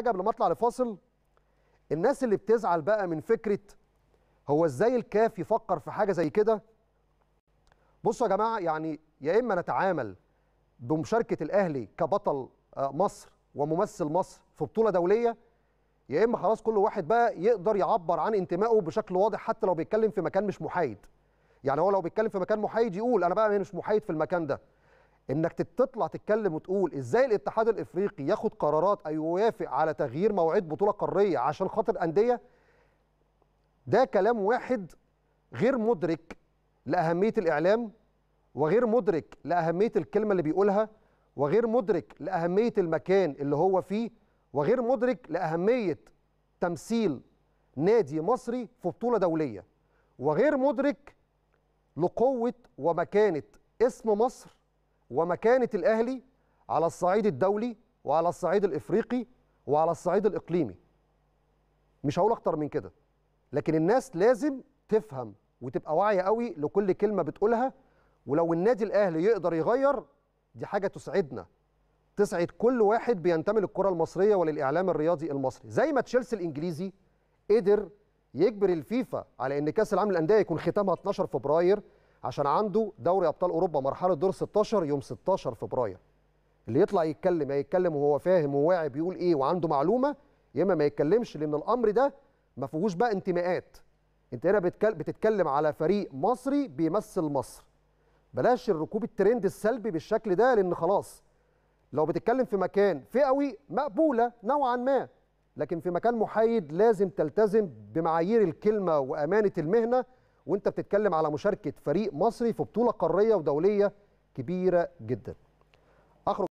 حاجه قبل ما اطلع لفاصل الناس اللي بتزعل بقى من فكره هو ازاي الكاف يفكر في حاجه زي كده بصوا يا جماعه يعني يا اما نتعامل بمشاركه الاهلي كبطل آه، مصر وممثل مصر في بطوله دوليه يا اما خلاص كل واحد بقى يقدر يعبر عن انتمائه بشكل واضح حتى لو بيتكلم في مكان مش محايد يعني هو لو بيتكلم في مكان محايد يقول انا بقى مش محايد في المكان ده انك تطلع تتكلم وتقول ازاي الاتحاد الافريقي ياخد قرارات او يوافق على تغيير مواعيد بطوله قاريه عشان خاطر انديه ده كلام واحد غير مدرك لاهميه الاعلام وغير مدرك لاهميه الكلمه اللي بيقولها وغير مدرك لاهميه المكان اللي هو فيه وغير مدرك لاهميه تمثيل نادي مصري في بطوله دوليه وغير مدرك لقوه ومكانه اسم مصر ومكانه الاهلي على الصعيد الدولي وعلى الصعيد الافريقي وعلى الصعيد الاقليمي مش هقول اكتر من كده لكن الناس لازم تفهم وتبقى واعيه قوي لكل كلمه بتقولها ولو النادي الاهلي يقدر يغير دي حاجه تسعدنا تسعد كل واحد بينتمي للكره المصريه وللاعلام الرياضي المصري زي ما تشيلسي الانجليزي قدر يجبر الفيفا على ان كاس العالم للانديه يكون ختامها 12 فبراير عشان عنده دوري ابطال اوروبا مرحله دور 16 يوم 16 فبراير اللي يطلع يتكلم يا يتكلم وهو فاهم وواعي بيقول ايه وعنده معلومه يا اما ما يتكلمش لان الامر ده ما فيهوش بقى انتماءات انت هنا بتتكلم على فريق مصري بيمثل مصر بلاش الركوب الترند السلبي بالشكل ده لان خلاص لو بتتكلم في مكان فئوي مقبوله نوعا ما لكن في مكان محايد لازم تلتزم بمعايير الكلمه وامانه المهنه وانت بتتكلم على مشاركه فريق مصري في بطوله قاريه ودوليه كبيره جدا